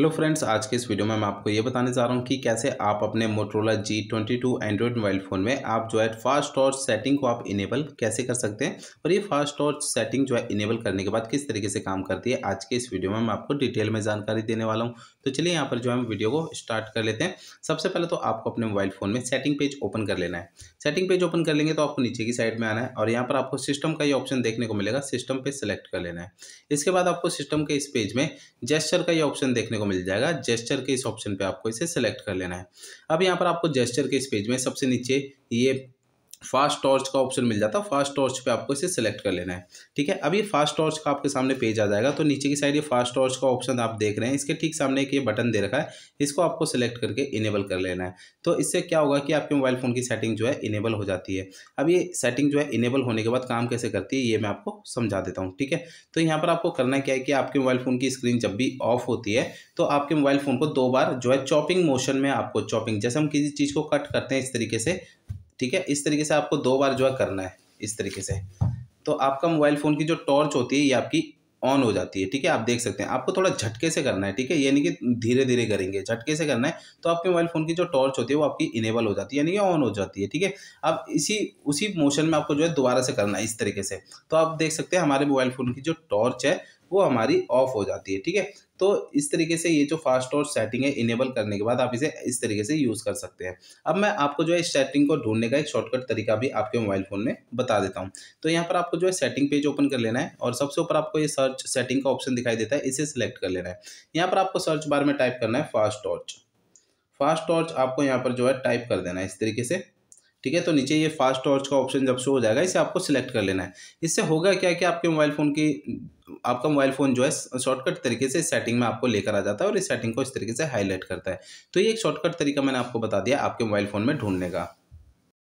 hello friends आज के इस वीडियो में मैं आपको ये बताने जा रहा हूँ कि कैसे आप अपने Motorola G twenty two Android mobile phone में आप जो है फास्ट टॉर्च सेटिंग को आप इनेबल कैसे कर सकते हैं और ये फास्ट टॉर्च सेटिंग जो है इनेबल करने के बाद किस तरीके से काम करती है आज के इस वीडियो में मैं आपको डिटेल में जानकारी देने वाला हूँ तो चलिए यहाँ पर जो है वीडियो को स्टार्ट कर लेते हैं सबसे पहले तो आपको अपने मोबाइल फ़ोन में सेटिंग पेज ओपन कर लेना है सेटिंग पेज ओपन कर लेंगे तो आपको नीचे की साइड में आना है और यहाँ पर आपको सिस्टम का ये ऑप्शन देखने को मिलेगा सिस्टम पे सेलेक्ट कर लेना है इसके बाद आपको सिस्टम के इस पेज में जेस्चर का ये ऑप्शन देखने को मिल जाएगा जेस्चर के इस ऑप्शन पे आपको इसे सेलेक्ट कर लेना है अब यहाँ पर आपको जेस्चर के इस पेज में सबसे नीचे ये फास्ट टॉर्च का ऑप्शन मिल जाता है फास्ट टॉर्च पे आपको इसे सेलेक्ट कर लेना है ठीक है अब ये फास्ट टॉर्च का आपके सामने पेज आ जाएगा तो नीचे की साइड ये फास्ट टॉर्च का ऑप्शन आप देख रहे हैं इसके ठीक सामने एक ये बटन दे रखा है इसको आपको सेलेक्ट करके इनेबल कर लेना है तो इससे क्या होगा कि आपके मोबाइल फ़ोन की सेटिंग जो है इनेबल हो जाती है अब ये सेटिंग जो है इनेबल होने के बाद काम कैसे करती है ये मैं आपको समझा देता हूँ ठीक है तो यहाँ पर आपको करना क्या है कि आपके मोबाइल फ़ोन की स्क्रीन जब भी ऑफ होती है तो आपके मोबाइल फ़ोन को दो बार जो है चॉपिंग मोशन में आपको चॉपिंग जैसे हम किसी चीज़ को कट करते हैं इस तरीके से ठीक है इस तरीके से आपको दो बार जो है करना है इस तरीके से तो आपका मोबाइल फ़ोन की जो टॉर्च होती है ये आपकी ऑन हो जाती है ठीक है आप देख सकते हैं आपको थोड़ा झटके से करना है ठीक है यानी कि धीरे धीरे करेंगे झटके से करना है तो आपके मोबाइल फ़ोन की जो टॉर्च होती है वो आपकी इनेबल हो जाती है यानी कि ऑन हो जाती है ठीक है अब इसी उसी मोशन में आपको जो है दोबारा से करना है इस तरीके से तो आप देख सकते हैं हमारे मोबाइल फ़ोन की जो टॉर्च है वो हमारी ऑफ हो जाती है ठीक है तो इस तरीके से ये जो फास्ट टॉर्च सेटिंग है इनेबल करने के बाद आप इसे इस तरीके से यूज़ कर सकते हैं अब मैं आपको जो है इस सेटिंग को ढूंढने का एक शॉर्टकट तरीका भी आपके मोबाइल फ़ोन में बता देता हूँ तो यहाँ पर आपको जो है सेटिंग पेज ओपन कर लेना है और सबसे ऊपर आपको ये सर्च सेटिंग का ऑप्शन दिखाई देता है इसे सिलेक्ट कर लेना है यहाँ पर आपको सर्च बार में टाइप करना है फास्ट टॉर्च फास्ट टॉर्च आपको यहाँ पर जो है टाइप कर देना है इस तरीके से ठीक है तो नीचे ये फास्ट टॉर्च का ऑप्शन जब शो हो जाएगा इसे आपको सिलेक्ट कर लेना है इससे होगा क्या कि आपके मोबाइल फ़ोन की आपका मोबाइल फ़ोन जो है शॉर्टकट तरीके से सेटिंग में आपको लेकर आ जाता है और इस सेटिंग को इस तरीके से हाईलाइट करता है तो ये एक शॉर्टकट तरीका मैंने आपको बता दिया आपके मोबाइल फ़ोन में ढूंढने का